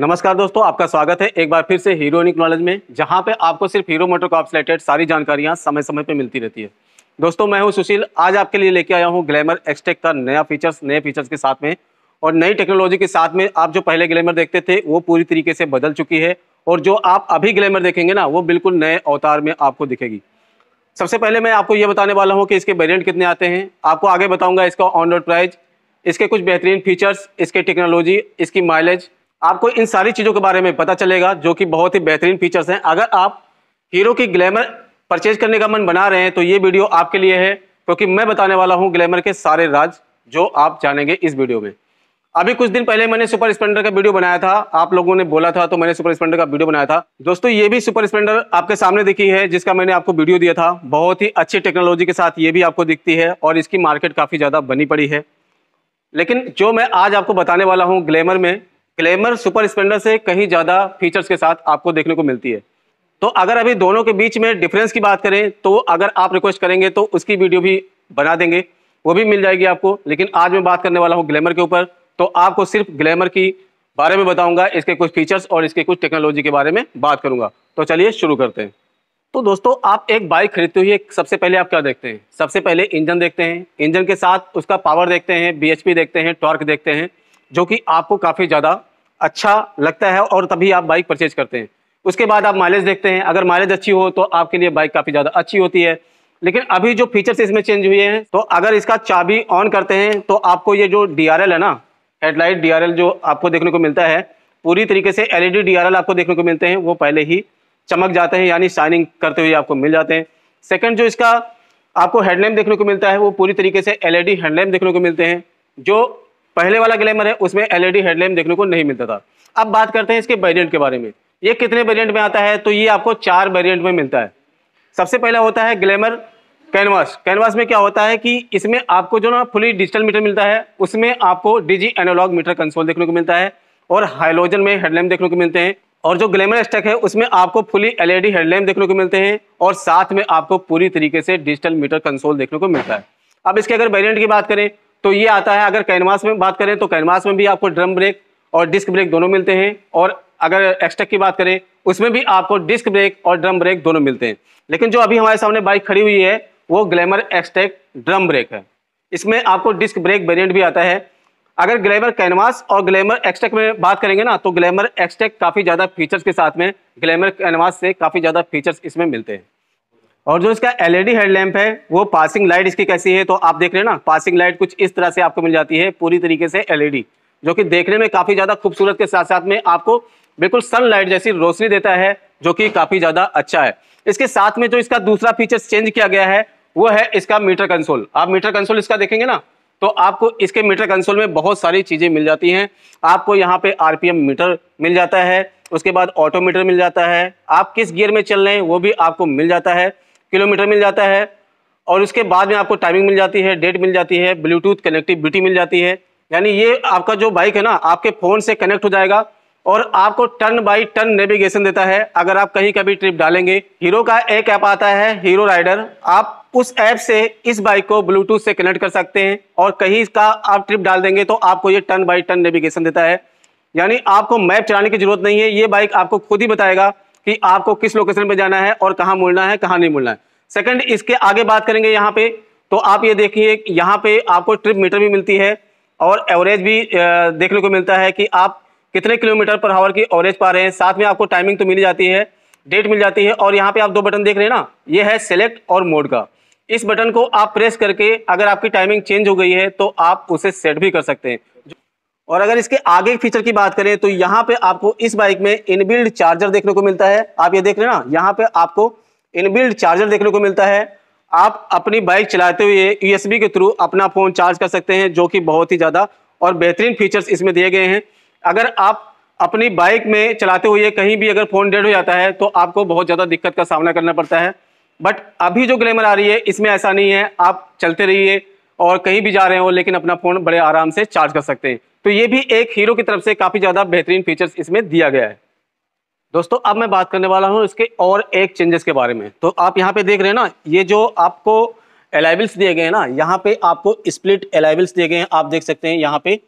नमस्कार दोस्तों आपका स्वागत है एक बार फिर से हीरोनिक नॉलेज में जहां पे आपको सिर्फ हीरो मोटर कॉप रिलेटेड सारी जानकारियां समय समय पे मिलती रहती है दोस्तों मैं हूं सुशील आज आपके लिए लेके आया हूं ग्लैमर एक्सटेक का नया फीचर्स नए फीचर्स के साथ में और नई टेक्नोलॉजी के साथ में आप जो पहले ग्लैमर देखते थे वो पूरी तरीके से बदल चुकी है और जो आप अभी ग्लैमर देखेंगे ना वो बिल्कुल नए अवतार में आपको दिखेगी सबसे पहले मैं आपको ये बताने वाला हूँ कि इसके वेरियंट कितने आते हैं आपको आगे बताऊँगा इसका ऑन रोड प्राइज इसके कुछ बेहतरीन फीचर्स इसके टेक्नोलॉजी इसकी माइलेज आपको इन सारी चीज़ों के बारे में पता चलेगा जो कि बहुत ही बेहतरीन फीचर्स हैं अगर आप हीरो की ग्लैमर परचेज करने का मन बना रहे हैं तो ये वीडियो आपके लिए है क्योंकि मैं बताने वाला हूँ ग्लैमर के सारे राज जो आप जानेंगे इस वीडियो में अभी कुछ दिन पहले मैंने सुपर स्प्लेंडर का वीडियो बनाया था आप लोगों ने बोला था तो मैंने सुपर स्प्लेंडर का वीडियो बनाया था दोस्तों ये भी सुपर स्प्लेंडर आपके सामने दिखी है जिसका मैंने आपको वीडियो दिया था बहुत ही अच्छी टेक्नोलॉजी के साथ ये भी आपको दिखती है और इसकी मार्केट काफ़ी ज़्यादा बनी पड़ी है लेकिन जो मैं आज आपको बताने वाला हूँ ग्लैमर में ग्लैमर सुपर स्प्लेंडर से कहीं ज़्यादा फीचर्स के साथ आपको देखने को मिलती है तो अगर अभी दोनों के बीच में डिफरेंस की बात करें तो अगर आप रिक्वेस्ट करेंगे तो उसकी वीडियो भी बना देंगे वो भी मिल जाएगी आपको लेकिन आज मैं बात करने वाला हूँ ग्लैमर के ऊपर तो आपको सिर्फ ग्लैमर की बारे में बताऊंगा इसके कुछ फीचर्स और इसके कुछ टेक्नोलॉजी के बारे में बात करूंगा तो चलिए शुरू करते हैं तो दोस्तों आप एक बाइक खरीदते हुए सबसे पहले आप क्या देखते हैं सबसे पहले इंजन देखते हैं इंजन के साथ उसका पावर देखते हैं बी देखते हैं टॉर्क देखते हैं जो कि आपको काफ़ी ज़्यादा अच्छा लगता है और तभी आप बाइक परचेज करते हैं उसके बाद आप माइलेज देखते हैं अगर माइलेज अच्छी हो तो आपके लिए बाइक काफ़ी ज़्यादा अच्छी होती है लेकिन अभी जो फीचर्स इसमें चेंज हुए हैं तो अगर इसका चाबी ऑन करते हैं तो आपको ये जो डी है ना हेडलाइट डी जो आपको देखने को मिलता है पूरी तरीके से एल ई e आपको देखने को मिलते हैं वो पहले ही चमक जाते हैं यानी शाइनिंग करते हुए आपको मिल जाते हैं सेकेंड जो इसका आपको हेडलैम्प देखने को मिलता है वो पूरी तरीके से एल ई हेडलैम्प देखने को मिलते हैं जो पहले वाला ग्लैमर है उसमें एलईडी हेडलैम्प देखने को नहीं मिलता था अब बात करते हैं इसके वेरियंट के बारे में ये कितने वेरियंट में आता है तो ये आपको चार वेरियंट में मिलता है सबसे पहला होता है ग्लैमर कैनवास कैनवास में क्या होता है कि इसमें आपको जो ना फुली डिजिटल मीटर मिलता है उसमें आपको डिजी एनोलॉग मीटर कंसोल देखने को मिलता है और हाइलोजन में हेडलैम्प देखने को मिलते हैं और जो ग्लैमर स्टेक है उसमें आपको फुली एलईडी हेडलैम्प देखने को मिलते हैं और साथ में आपको पूरी तरीके से डिजिटल मीटर कंसोल देखने को मिलता है अब इसके अगर वेरियंट की बात करें तो ये आता है अगर कैनवास में बात करें तो कैनवास में भी आपको ड्रम ब्रेक और डिस्क ब्रेक दोनों मिलते हैं और अगर एक्सटेक की बात करें उसमें भी आपको डिस्क ब्रेक और ड्रम ब्रेक दोनों मिलते हैं लेकिन जो अभी हमारे सामने बाइक खड़ी हुई है वो ग्लैमर एक्सटेक ड्रम ब्रेक है इसमें आपको डिस्क ब्रेक वेरियंट भी आता है अगर ग्लैमर कैनवास और ग्लैमर एक्सटेक में बात करेंगे ना तो ग्लैमर एक्सटेक काफ़ी ज़्यादा फीचर्स के साथ में ग्लैमर कैनवास से काफ़ी ज़्यादा फीचर्स इसमें मिलते हैं और जो इसका एलईडी हेडलैम्प e है वो पासिंग लाइट इसकी कैसी है तो आप देख रहे हैं ना पासिंग लाइट कुछ इस तरह से आपको मिल जाती है पूरी तरीके से एलईडी e जो कि देखने में काफ़ी ज़्यादा खूबसूरत के साथ साथ में आपको बिल्कुल सनलाइट जैसी रोशनी देता है जो कि काफ़ी ज़्यादा अच्छा है इसके साथ में जो इसका दूसरा फीचर चेंज किया गया है वो है इसका मीटर कंसोल आप मीटर कंसोल इसका देखेंगे ना तो आपको इसके मीटर कंसोल में बहुत सारी चीज़ें मिल जाती हैं आपको यहाँ पे आरपीएम मीटर मिल जाता है उसके बाद ऑटोमीटर मिल जाता है आप किस गियर में चल रहे हैं वो भी आपको मिल जाता है किलोमीटर मिल जाता है और उसके बाद में आपको टाइमिंग मिल जाती है डेट मिल जाती है ब्लूटूथ कनेक्टिविटी मिल जाती है यानी ये आपका जो बाइक है ना आपके फ़ोन से कनेक्ट हो जाएगा और आपको टर्न बाय टर्न नेविगेशन देता है अगर आप कहीं कभी ट्रिप डालेंगे हीरो का एक ऐप आता है हीरो राइडर आप उस ऐप से इस बाइक को ब्लूटूथ से कनेक्ट कर सकते हैं और कहीं इसका आप ट्रिप डाल देंगे तो आपको ये टर्न बाय टर्न नेविगेशन देता है यानी आपको मैप चलाने की जरूरत नहीं है ये बाइक आपको खुद ही बताएगा कि आपको किस लोकेशन पे जाना है और कहाँ मुड़ना है कहाँ नहीं मुड़ना है सेकंड इसके आगे बात करेंगे यहाँ पे तो आप ये देखिए यहाँ पे आपको ट्रिप मीटर भी मिलती है और एवरेज भी देखने को मिलता है कि आप कितने किलोमीटर पर हावर की एवरेज पा रहे हैं साथ में आपको टाइमिंग तो मिल जाती है डेट मिल जाती है और यहाँ पे आप दो बटन देख रहे हैं ना ये है सेलेक्ट और मोड का इस बटन को आप प्रेस करके अगर आपकी टाइमिंग चेंज हो गई है तो आप उसे सेट भी कर सकते हैं और अगर इसके आगे के फीचर की बात करें तो यहाँ पे आपको इस बाइक में इनबिल्ड चार्जर देखने को मिलता है आप ये देख रहे हैं ना यहाँ पे आपको इनबिल्ड चार्जर देखने को मिलता है आप अपनी बाइक चलाते हुए यूएसबी के थ्रू अपना फ़ोन चार्ज कर सकते हैं जो कि बहुत ही ज़्यादा और बेहतरीन फीचर्स इसमें दिए गए हैं अगर आप अपनी बाइक में चलाते हुए कहीं भी अगर फ़ोन डेड हो जाता है तो आपको बहुत ज़्यादा दिक्कत का सामना करना पड़ता है बट अभी जो ग्लैमर आ रही है इसमें ऐसा नहीं है आप चलते रहिए और कहीं भी जा रहे हो लेकिन अपना फ़ोन बड़े आराम से चार्ज कर सकते हैं तो ये भी एक हीरो की तरफ से काफ़ी ज़्यादा बेहतरीन फीचर्स इसमें दिया गया है दोस्तों अब मैं बात करने वाला हूँ इसके और एक चेंजेस के बारे में तो आप यहाँ पे देख रहे हैं ना ये जो आपको अलाइवल्स दिए गए हैं ना यहाँ पे आपको स्प्लिट अलाइवल्स दिए गए हैं आप देख सकते हैं यहाँ पे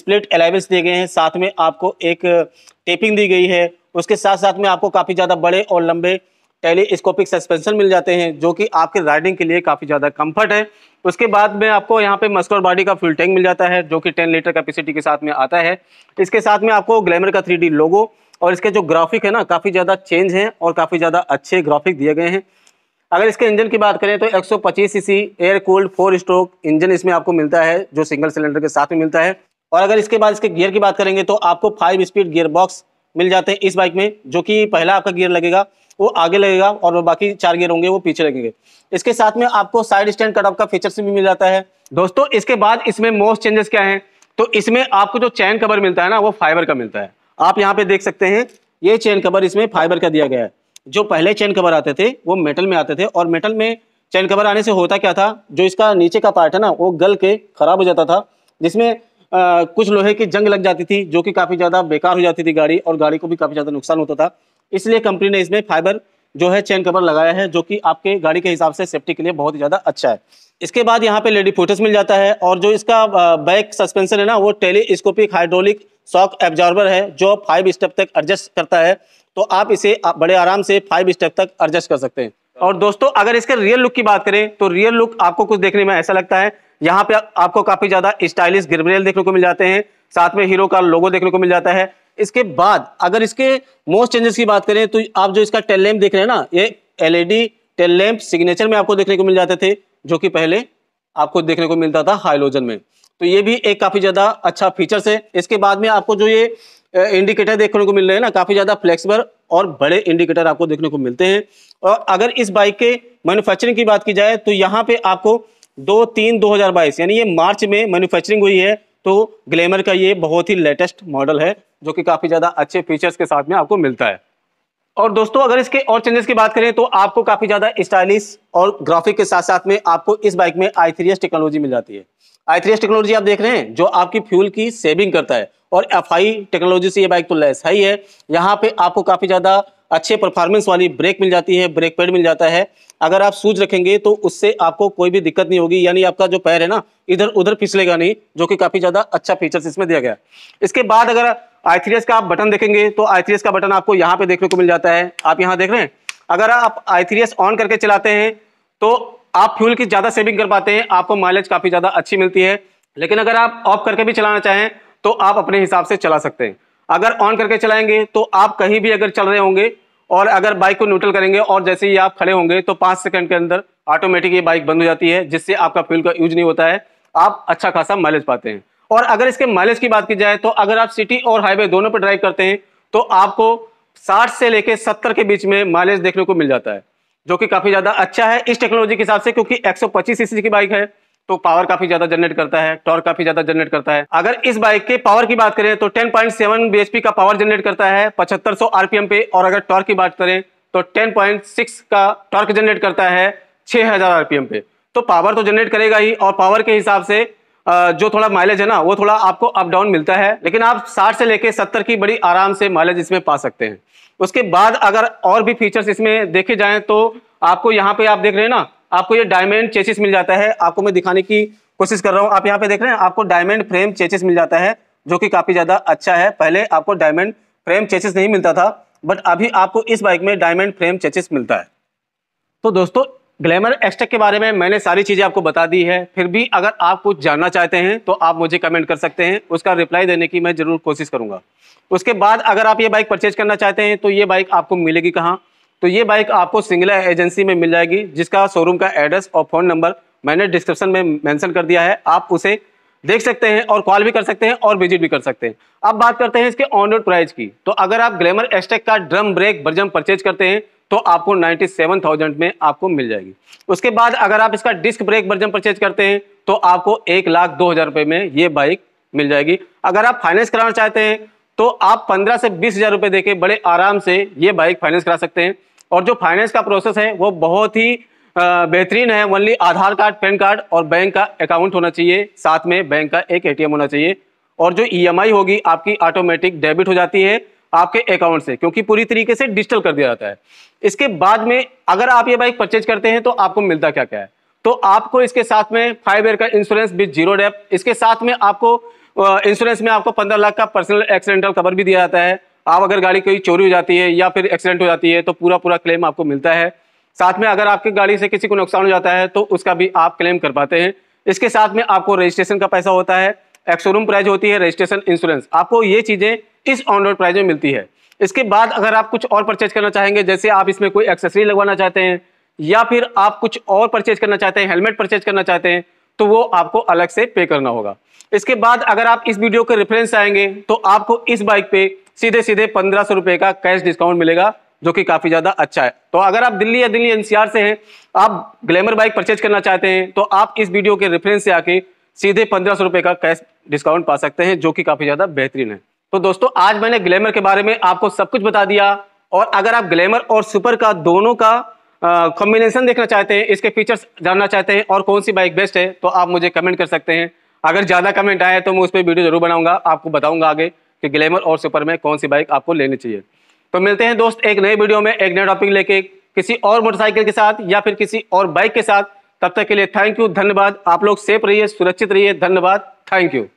स्प्लिट अलाइवल्स दिए गए हैं साथ में आपको एक टेपिंग दी गई है उसके साथ साथ में आपको काफ़ी ज़्यादा बड़े और लंबे टेलीस्कोपिक सस्पेंशन मिल जाते हैं जो कि आपके राइडिंग के लिए काफ़ी ज़्यादा कंफर्ट है उसके बाद में आपको यहाँ पे मस्कोर बॉडी का फ्यूल टैंक मिल जाता है जो कि 10 लीटर कैपेसिटी के साथ में आता है इसके साथ में आपको ग्लैमर का थ्री लोगो और इसके जो ग्राफिक है ना काफ़ी ज़्यादा चेंज हैं और काफ़ी ज़्यादा अच्छे ग्राफिक दिए गए हैं अगर इसके इंजन की बात करें तो एक CC air cooled four stroke engine इसमें आपको मिलता है जो सिंगल सिलेंडर के साथ में मिलता है और अगर इसके बाद इसके गियर की बात करेंगे तो आपको फाइव स्पीड गियर बॉक्स मिल जाते हैं इस बाइक में जो कि पहला आपका गियर लगेगा वो आगे लगेगा और बाकी चार गियर होंगे वो पीछे लगेंगे इसके साथ में आपको साइड स्टैंड कट ऑफ का फीचर भी मिल जाता है दोस्तों इसके बाद इसमें मोस्ट चेंजेस क्या है तो इसमें आपको जो चैन कवर मिलता है ना वो फाइबर का मिलता है आप यहाँ पे देख सकते हैं ये चैन कवर इसमें फाइबर का दिया गया है जो पहले चैन कवर आते थे वो मेटल में आते थे और मेटल में चैन कवर आने से होता क्या था जो इसका नीचे का पार्ट है ना वो गल के खराब हो जाता था जिसमें आ, कुछ लोहे की जंग लग जाती थी जो कि काफ़ी ज़्यादा बेकार हो जाती थी गाड़ी और गाड़ी को भी काफ़ी ज़्यादा नुकसान होता था इसलिए कंपनी ने इसमें फाइबर जो है चेन कवर लगाया है जो कि आपके गाड़ी के हिसाब से सेफ्टी के लिए बहुत ही ज़्यादा अच्छा है इसके बाद यहाँ पे लेडी फोटस मिल जाता है और जो इसका बैक सस्पेंशन है ना वो टेलीस्कोपिक हाइड्रोलिक शॉक एब्जॉर्बर है जो फाइव स्टेप तक एडजस्ट करता है तो आप इसे बड़े आराम से फाइव स्टेप तक एडजस्ट कर सकते हैं और दोस्तों अगर इसके रियल लुक की बात करें तो रियल लुक आपको कुछ देखने में ऐसा लगता है यहाँ पे आपको काफी ज्यादा स्टाइलिश गिरबरेल देखने को मिल जाते हैं साथ में हीरो का लोगो देखने को मिल जाता है इसके बाद अगर इसके मोस्ट चेंजेस की बात करें तो आप जो इसका टेल लैम्प देख रहे हैं ना ये एलईडी टेल लैम्प सिग्नेचर में आपको देखने को मिल जाते थे जो कि पहले आपको देखने को मिलता था हाइलोजन में तो ये भी एक काफ़ी ज़्यादा अच्छा फीचर्स है इसके बाद में आपको जो ये इंडिकेटर देखने को मिल रहे हैं ना काफ़ी ज़्यादा फ्लेक्सिबल और बड़े इंडिकेटर आपको देखने को मिलते हैं और अगर इस बाइक के मैन्युफैक्चरिंग की बात की जाए तो यहाँ पे आपको दो तीन दो हजार बाईस यानी ये मार्च में मैन्युफैक्चरिंग हुई है तो ग्लैमर का ये बहुत ही लेटेस्ट मॉडल है जो कि काफ़ी ज़्यादा अच्छे फीचर्स के साथ में आपको मिलता है और दोस्तों अगर इसके और चेंजेस की बात करें तो आपको काफ़ी ज़्यादा स्टाइलिश और ग्राफिक के साथ साथ में आपको इस बाइक में आई टेक्नोलॉजी मिल जाती है आई टेक्नोलॉजी आप देख रहे हैं जो आपकी फ्यूल की सेविंग करता है और एफ टेक्नोलॉजी से ये बाइक तो लेस है ही है यहाँ पे आपको काफ़ी ज़्यादा अच्छे परफॉर्मेंस वाली ब्रेक मिल जाती है ब्रेक पैड मिल जाता है अगर आप सूज रखेंगे तो उससे आपको कोई भी दिक्कत नहीं होगी यानी आपका जो पैर है ना इधर उधर फिसलेगा नहीं जो कि काफ़ी ज़्यादा अच्छा फीचर्स इसमें दिया गया इसके बाद अगर आई का आप बटन देखेंगे तो आई का बटन आपको यहाँ पे देखने को मिल जाता है आप यहाँ देख रहे हैं अगर आप आई ऑन करके चलाते हैं तो आप फ्यूल की ज़्यादा सेविंग कर पाते हैं आपको माइलेज काफ़ी ज़्यादा अच्छी मिलती है लेकिन अगर आप ऑफ करके भी चलाना चाहें तो आप अपने हिसाब से चला सकते हैं अगर ऑन करके चलाएंगे तो आप कहीं भी अगर चल रहे होंगे और अगर बाइक को न्यूट्रल करेंगे और जैसे ही आप खड़े होंगे तो पाँच सेकंड के अंदर ऑटोमेटिक ये बाइक बंद हो जाती है जिससे आपका फ्यूल का यूज नहीं होता है आप अच्छा खासा माइलेज पाते हैं और अगर इसके माइलेज की बात की जाए तो अगर आप सिटी और हाईवे दोनों पर ड्राइव करते हैं तो आपको साठ से लेकर सत्तर के बीच में माइलेज देखने को मिल जाता है जो कि काफ़ी ज़्यादा अच्छा है इस टेक्नोलॉजी के हिसाब से क्योंकि एक सीसी की बाइक है तो पावर काफी ज्यादा जनरेट करता है टॉर्क काफी ज्यादा जनरेट करता है अगर इस बाइक के पावर की बात करें तो 10.7 bhp का पावर जनरेट करता है 7500 आरपीएम पे और अगर टॉर्क की बात करें तो 10.6 का टॉर्क जनरेट करता है 6000 आरपीएम पे तो पावर तो जनरेट करेगा ही और पावर के हिसाब से जो थोड़ा माइलेज है ना वो थोड़ा आपको अप डाउन मिलता है लेकिन आप साठ से लेकर सत्तर की बड़ी आराम से माइलेज इसमें पा सकते हैं उसके बाद अगर और भी फीचर्स इसमें देखे जाएं तो आपको यहाँ पे आप देख रहे हैं ना आपको ये डायमंड चेचिस मिल जाता है आपको मैं दिखाने की कोशिश कर रहा हूँ आप यहाँ पे देख रहे हैं आपको डायमंड फ्रेम चेचिस मिल जाता है जो कि काफ़ी ज़्यादा अच्छा है पहले आपको डायमंड फ्रेम चेचिस नहीं मिलता था बट अभी आपको इस बाइक में डायमंड फ्रेम चेचिस मिलता है तो दोस्तों ग्लैमर एक्सटेक के बारे में मैंने सारी चीज़ें आपको बता दी है फिर भी अगर आप कुछ जानना चाहते हैं तो आप मुझे कमेंट कर सकते हैं उसका रिप्लाई देने की मैं ज़रूर कोशिश करूँगा उसके बाद अगर आप ये बाइक परचेज करना चाहते हैं तो ये बाइक आपको मिलेगी कहाँ तो ये बाइक आपको सिंगला एजेंसी में मिल जाएगी जिसका शोरूम का एड्रेस और फ़ोन नंबर मैंने डिस्क्रिप्शन में मेंशन कर दिया है आप उसे देख सकते हैं और कॉल भी कर सकते हैं और विजिट भी कर सकते हैं अब बात करते हैं इसके ऑन रोड प्राइस की तो अगर आप ग्लैमर एस्टेक का ड्रम ब्रेक वर्जन परचेज करते हैं तो आपको 97,000 में आपको मिल जाएगी उसके बाद अगर आप इसका डिस्क ब्रेक वर्जन परचेज करते हैं तो आपको एक लाख दो हज़ार रुपये में ये बाइक मिल जाएगी अगर आप फाइनेंस कराना चाहते हैं तो आप पंद्रह से बीस हजार रुपए देके बड़े आराम से ये बाइक फाइनेंस करा सकते हैं और जो फाइनेंस का प्रोसेस है वो बहुत ही बेहतरीन है only Aadhaar card PAN card और बैंक का अकाउंट होना चाहिए साथ में बैंक का एक एटीएम होना चाहिए और जो ईएमआई e होगी आपकी ऑटोमेटिक डेबिट हो जाती है आपके अकाउंट से क्योंकि पूरी तरीके से डिजिटल कर दिया जाता है इसके बाद में अगर आप ये बाइक परचेज करते हैं तो आपको मिलता क्या क्या है तो आपको इसके साथ में फाइव ईयर का इंश्योरेंस विद जीरो डेप इसके साथ में आपको इंश्योरेंस में आपको पंद्रह लाख का पर्सनल एक्सीडेंटल कवर भी दिया जाता है आप अगर गाड़ी कोई चोरी हो जाती है या फिर एक्सीडेंट हो जाती है तो पूरा पूरा क्लेम आपको मिलता है साथ में अगर आपकी गाड़ी से किसी को नुकसान हो जाता है तो उसका भी आप क्लेम कर पाते हैं इसके साथ में आपको रजिस्ट्रेशन का पैसा होता है एक्सोरूम प्राइज होती है रजिस्ट्रेशन इंश्योरेंस आपको ये चीज़ें इस ऑन रोड प्राइज में मिलती है इसके बाद अगर आप कुछ और परचेज करना चाहेंगे जैसे आप इसमें कोई एक्सेसरी लगवाना चाहते हैं या फिर आप कुछ और परचेज करना चाहते हैं हेलमेट परचेज करना चाहते हैं तो वो आपको अलग से पे करना होगा इसके बाद अगर आप इस वीडियो के रेफरेंस आएंगे तो आपको इस बाइक पे सीधे सीधे पंद्रह सौ रुपए का कैश डिस्काउंट मिलेगा जो कि काफी ज्यादा अच्छा है तो अगर आप दिल्ली या दिल्ली एनसीआर से हैं आप ग्लैमर बाइक परचेज करना चाहते हैं तो आप इस वीडियो के रेफरेंस से आके सीधे पंद्रह सौ रुपए का कैश डिस्काउंट पा सकते हैं जो कि काफी ज्यादा बेहतरीन है तो दोस्तों आज मैंने ग्लैमर के बारे में आपको सब कुछ बता दिया और अगर आप ग्लैमर और सुपर का दोनों का कॉम्बिनेशन देखना चाहते हैं इसके फीचर्स जानना चाहते हैं और कौन सी बाइक बेस्ट है तो आप मुझे कमेंट कर सकते हैं अगर ज़्यादा कमेंट आए तो मैं उस पर वीडियो जरूर बनाऊंगा आपको बताऊंगा आगे कि ग्लैमर और सुपर में कौन सी बाइक आपको लेनी चाहिए तो मिलते हैं दोस्त एक नए वीडियो में एक नए टॉपिक लेके किसी और मोटरसाइकिल के साथ या फिर किसी और बाइक के साथ तब तक के लिए थैंक यू धन्यवाद आप लोग सेफ रहिए सुरक्षित रहिए धन्यवाद थैंक यू